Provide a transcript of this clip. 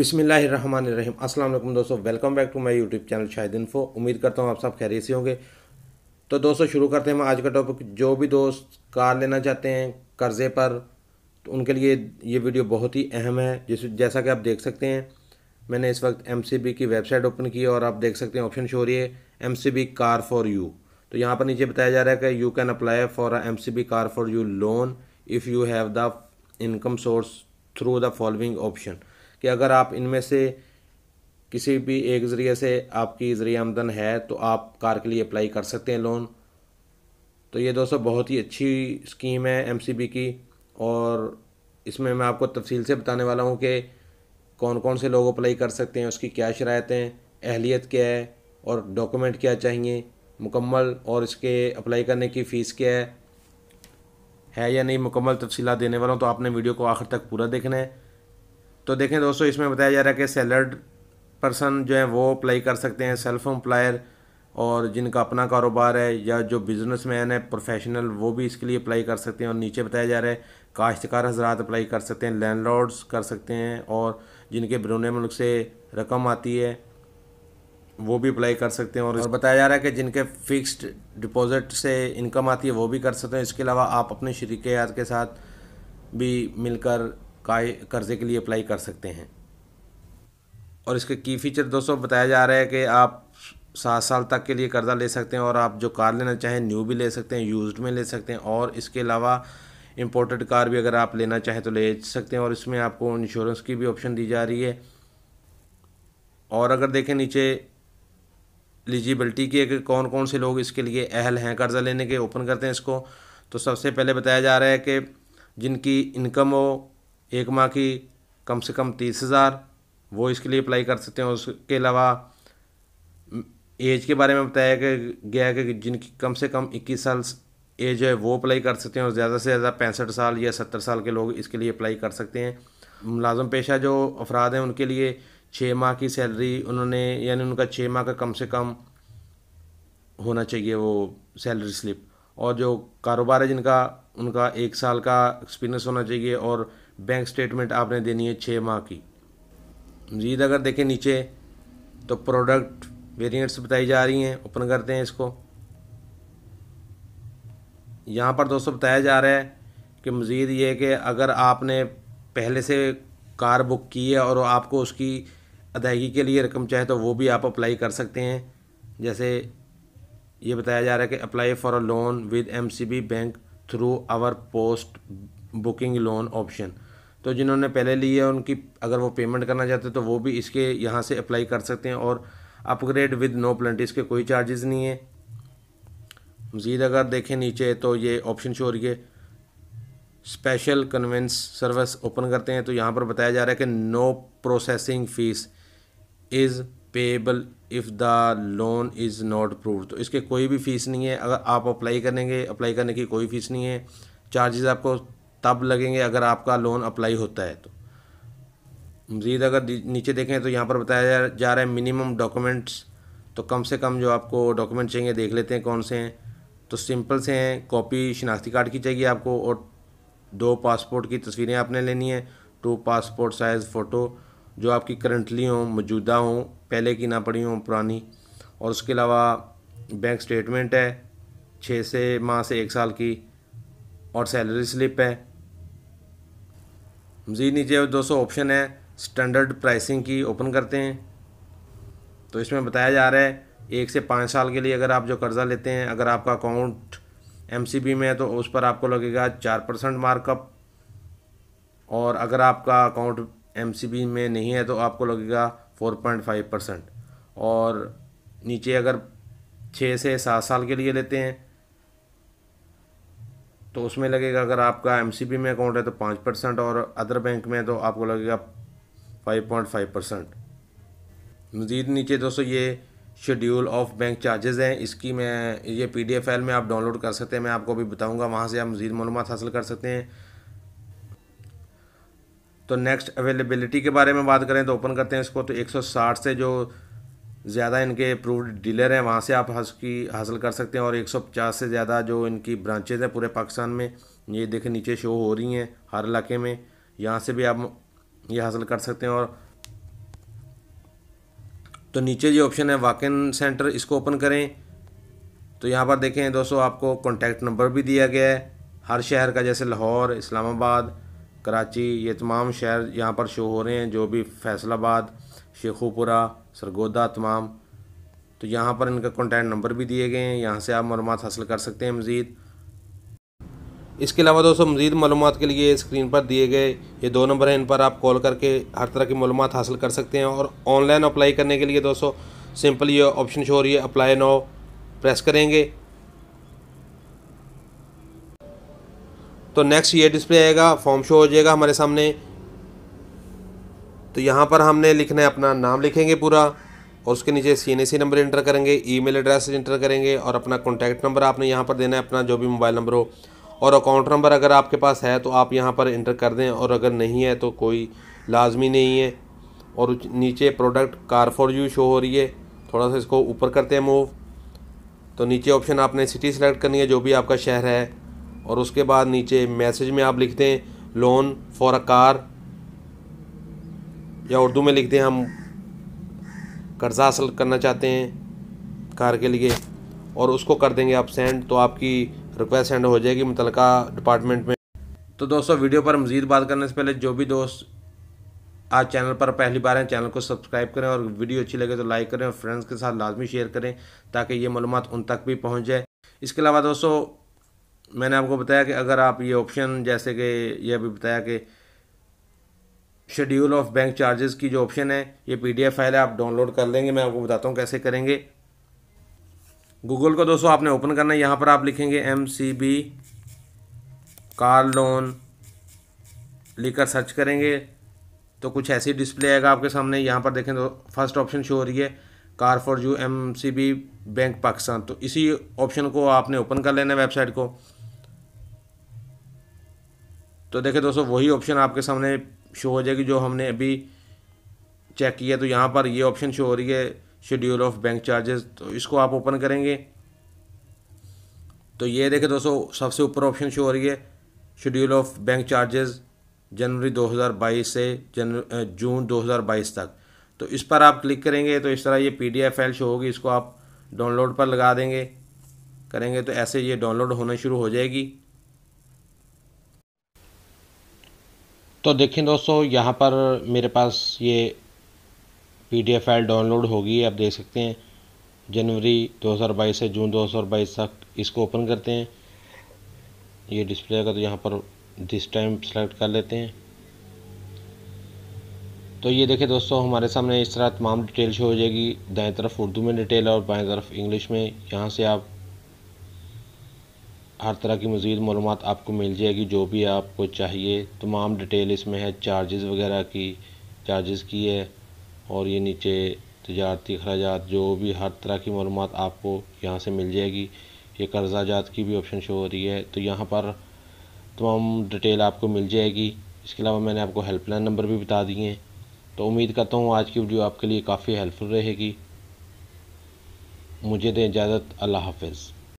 अस्सलाम वालेकुम दोस्तों welcome back to my YouTube channel Shahid info उम्मीद करता हूँ आप सब खैरियत से होंगे तो दोस्तों शुरू करते हैं आज का टॉपिक जो भी दोस्त कार लेना चाहते हैं कर्ज़े पर तो उनके लिए ये वीडियो बहुत ही अहम है जिस जैसा कि आप देख सकते हैं मैंने इस वक्त एम की वेबसाइट ओपन की और आप देख सकते हैं ऑप्शन शो रही है एम कार फॉर यू तो यहाँ पर नीचे बताया जा रहा है कि you can apply for a M car for you loan if you have the income source through the following option कि अगर आप इनमें से किसी भी एक ज़रिए से आपकी ज़रिए आमदन है तो आप कार के लिए अप्लाई कर सकते हैं लोन तो ये दोस्तों बहुत ही अच्छी स्कीम है एम की और इसमें मैं आपको तफसील से बताने वाला हूँ कि कौन कौन से लोग अप्लाई कर सकते हैं उसकी क्या शरायतें अहलियत क्या है और डॉक्यूमेंट क्या चाहिए मुकम्मल और इसके अप्लाई करने की फ़ीस क्या है है या नहीं मुकम्मल तफसीला देने वाला हूँ तो आपने वीडियो को आखिर तक पूरा देखना है तो देखें दोस्तों इसमें बताया जा रहा है कि सैलर्ड पर्सन जो है वो अप्लाई कर सकते हैं सेल्फ एम्प्लॉयर और जिनका अपना कारोबार है या जो बिज़नेस मैन है प्रोफेशनल वो भी इसके लिए अप्लाई कर सकते हैं और नीचे बताया जा रहा है काश्तकार हजरात अप्लाई कर सकते हैं लैंडलॉर्ड्स कर सकते हैं और जिनके बिरून मुल्क से रकम आती है वो भी अप्लाई कर सकते हैं और, और बताया जा रहा है कि जिनके फिक्स्ड डिपॉजिट से इनकम आती है वो भी कर सकते हैं इसके अलावा आप अपने शरीक के साथ भी मिलकर काय कर्ज़े के लिए अप्लाई कर सकते हैं और इसके की फ़ीचर दोस्तों बताया जा रहा है कि आप सात साल तक के लिए कर्ज़ा ले सकते हैं और आप जो कार लेना चाहें न्यू भी ले सकते हैं यूज्ड में ले सकते हैं और इसके अलावा इम्पोर्टेड कार भी अगर आप लेना चाहें तो ले सकते हैं और इसमें आपको इंश्योरेंस की भी ऑप्शन दी जा रही है और अगर देखें नीचे एलिजिबिलिटी की कि कौन कौन से लोग इसके लिए अहल हैं कर्ज़ा लेने के ओपन करते हैं इसको तो सबसे पहले बताया जा रहा है कि जिनकी इनकम हो एक माह की कम से कम तीस हज़ार वो इसके लिए अप्लाई कर सकते हैं उसके अलावा एज के बारे में बताया गया है कि जिनकी कम से कम इक्कीस साल एज है वो अप्लाई कर सकते हैं और ज़्यादा से ज़्यादा पैंसठ साल या सत्तर साल के लोग इसके लिए अप्लाई कर सकते हैं मुलाजम पेशा जो अफराद हैं उनके लिए छः माह की सैलरी उन्होंने यानी उनका छः माह का कम से कम होना चाहिए वो सैलरी स्लिप और जो कारोबार है जिनका उनका एक साल का एक्सपीरियंस होना चाहिए और बैंक स्टेटमेंट आपने देनी है छः माह की मजीद अगर देखें नीचे तो प्रोडक्ट वेरिएंट्स बताई जा रही हैं ओपन करते हैं इसको यहाँ पर दोस्तों बताया जा रहा है कि मज़ीद ये कि अगर आपने पहले से कार बुक की है और आपको उसकी अदायगी के लिए रकम चाहे तो वो भी आप अप्लाई कर सकते हैं जैसे ये बताया जा रहा है कि apply for a loan with MCB bank through our post booking loan option तो जिन्होंने पहले लिए उनकी अगर वो पेमेंट करना चाहते तो वो भी इसके यहाँ से अप्लाई कर सकते हैं और अपग्रेड विद नो प्लेंटी इसके कोई चार्जेस नहीं है मज़ीद अगर देखें नीचे तो ये ऑप्शन शो रही है स्पेशल कन्वेंस सर्विस ओपन करते हैं तो यहाँ पर बताया जा रहा है कि no processing fee is payable if the loan is not prove तो इसके कोई भी फ़ीस नहीं है अगर आप अप्लाई करेंगे अप्लाई करने की कोई फ़ीस नहीं है चार्जेस आपको तब लगेंगे अगर आपका लोन अप्लाई होता है तो मज़ीद अगर नीचे देखें तो यहाँ पर बताया जा रहा है मिनिमम डॉक्यूमेंट्स तो कम से कम जो आपको डॉक्यूमेंट चाहिए देख लेते हैं कौन से हैं तो सिंपल से हैं कॉपी शिनाख्ती कार्ड की चाहिए आपको और दो पासपोर्ट की तस्वीरें आपने लेनी है टू पासपोर्ट साइज़ फ़ोटो जो आपकी करंटली हों मौजूदा हों पहले की ना पड़ी हों पुरानी और उसके अलावा बैंक स्टेटमेंट है छः से माह से एक साल की और सैलरी स्लिप है मज़ीद नीचे दो सौ ऑप्शन है स्टैंडर्ड प्राइसिंग की ओपन करते हैं तो इसमें बताया जा रहा है एक से पाँच साल के लिए अगर आप जो कर्ज़ा लेते हैं अगर आपका अकाउंट एम में है तो उस पर आपको लगेगा चार परसेंट मार्कअप और अगर आपका अकाउंट एम में नहीं है तो आपको लगेगा फोर पॉइंट फाइव परसेंट और नीचे अगर छः से सात साल के लिए लेते हैं तो उसमें लगेगा अगर आपका एम में अकाउंट है तो पाँच परसेंट और अदर बैंक में तो आपको लगेगा फाइव पॉइंट फाइव परसेंट मज़ीद नीचे दोस्तों ये शेड्यूल ऑफ बैंक चार्जेज़ हैं इसकी मैं ये पी डी एफ फाइल में आप डाउनलोड कर सकते हैं मैं आपको अभी बताऊँगा वहाँ से आप मज़ीद मालूम हासिल कर सकते हैं तो नेक्स्ट अवेलेबिलिटी के बारे में बात करें तो ओपन करते हैं इसको तो 160 से जो ज़्यादा इनके अप्रूव्ड डीलर हैं वहाँ से आप हस्की हासिल कर सकते हैं और 150 से ज़्यादा जो इनकी ब्रांचेज हैं पूरे पाकिस्तान में ये देखें नीचे शो हो रही हैं हर इलाके में यहाँ से भी आप ये हासिल कर सकते हैं और तो नीचे जो ऑप्शन है वाकिन सेंटर इसको ओपन करें तो यहाँ पर देखें दोस्तों आपको कॉन्टैक्ट नंबर भी दिया गया है हर शहर का जैसे लाहौर इस्लामाबाद कराची ये तमाम शहर यहाँ पर शो हो रहे हैं जो भी फैसलाबाद शेखोपुरा सरगोदा तमाम तो यहाँ पर इनका कॉन्टैक्ट नंबर भी दिए गए हैं यहाँ से आप मालूम हासिल कर सकते हैं मज़ीद इसके अलावा दोस्तों मज़ीद मालूम के लिए स्क्रीन पर दिए गए ये दो नंबर हैं इन पर आप कॉल करके हर तरह की मालूम हासिल कर सकते हैं और ऑनलाइन अप्लाई करने के लिए दोस्तों सिंपल ये ऑप्शन शो हो रही है अप्लाई नो प्रेस करेंगे तो नेक्स्ट ये डिस्प्ले आएगा फॉर्म शो हो जाएगा हमारे सामने तो यहाँ पर हमने लिखना है अपना नाम लिखेंगे पूरा और उसके नीचे C N C number enter करेंगे ईमेल एड्रेस इंटर करेंगे और अपना कॉन्टैक्ट नंबर आपने यहाँ पर देना है अपना जो भी मोबाइल नंबर हो और अकाउंट नंबर अगर आपके पास है तो आप यहाँ पर इंटर कर दें और अगर नहीं है तो कोई लाजमी नहीं है और नीचे product car for you show हो रही है थोड़ा सा इसको ऊपर करते हैं मूव तो नीचे ऑप्शन आपने सिटी सेलेक्ट करनी है जो भी आपका शहर है और उसके बाद नीचे मैसेज में आप लिखते हैं लोन फॉर अ कार या उर्दू में लिखते हैं हम कर्जा हासिल करना चाहते हैं कार के लिए और उसको कर देंगे आप सेंड तो आपकी रिक्वेस्ट सेंड हो जाएगी मुतल डिपार्टमेंट में तो दोस्तों वीडियो पर मज़ीद बात करने से पहले जो भी दोस्त आज चैनल पर पहली बार हैं चैनल को सब्सक्राइब करें और वीडियो अच्छी लगे तो लाइक करें और फ्रेंड्स के साथ लाजमी शेयर करें ताकि ये मालूम उन तक भी पहुँच जाए इसके अलावा दोस्तों मैंने आपको बताया कि अगर आप ये ऑप्शन जैसे कि यह भी बताया कि शेड्यूल ऑफ बैंक चार्जेस की जो ऑप्शन है ये पीडीएफ फाइल है आप डाउनलोड कर लेंगे मैं आपको बताता हूँ कैसे करेंगे गूगल को दोस्तों आपने ओपन करना है यहाँ पर आप लिखेंगे M C B car loan लिखकर सर्च करेंगे तो कुछ ऐसी डिस्प्ले आएगा आपके सामने यहाँ पर देखें तो फर्स्ट ऑप्शन शो हो रही है car for you M C B bank Pakistan तो इसी ऑप्शन को आपने ओपन कर लेना है वेबसाइट को तो देखिए दोस्तों वही ऑप्शन आपके सामने शो हो जाएगी जो हमने अभी चेक किया तो यहाँ पर ये ऑप्शन शो हो रही है शेड्यूल ऑफ बैंक चार्जेस तो इसको आप ओपन करेंगे तो ये देखें दोस्तों सबसे ऊपर ऑप्शन शो हो रही है शेड्यूल ऑफ बैंक चार्जेस जनवरी 2022 से जन जून 2022 तक तो इस पर आप क्लिक करेंगे तो इस तरह ये पी डी फाइल शो होगी इसको आप डाउनलोड पर लगा देंगे करेंगे तो ऐसे ये डाउनलोड होना शुरू हो जाएगी तो देखें दोस्तों यहाँ पर मेरे पास ये पीडीएफ फाइल डाउनलोड होगी आप देख सकते हैं जनवरी 2022 से जून 2022 तक इसको ओपन करते हैं ये डिस्प्ले का तो यहाँ पर दिस टाइम सेलेक्ट कर लेते हैं तो ये देखिए दोस्तों हमारे सामने इस तरह तमाम डिटेल शो हो जाएगी दाएं तरफ उर्दू में डिटेल और बाएं तरफ इंग्लिश में यहाँ से आप हर तरह की मज़ीद मालूम आपको मिल जाएगी जो भी आपको चाहिए तमाम डिटेल इसमें है चार्जेस वगैरह की चार्जेस की है और ये नीचे तजारती अखराज जो भी हर तरह की मालूम आपको यहाँ से मिल जाएगी ये कर्जा जात की भी ऑप्शन शो हो रही है तो यहाँ पर तमाम डिटेल आपको मिल जाएगी इसके अलावा मैंने आपको हेल्पलाइन नंबर भी बता दिए हैं तो उम्मीद करता हूँ आज की वीडियो आपके लिए काफ़ी हेल्पफुल रहेगी मुझे दें इजाज़त अल्लाह हाफिज़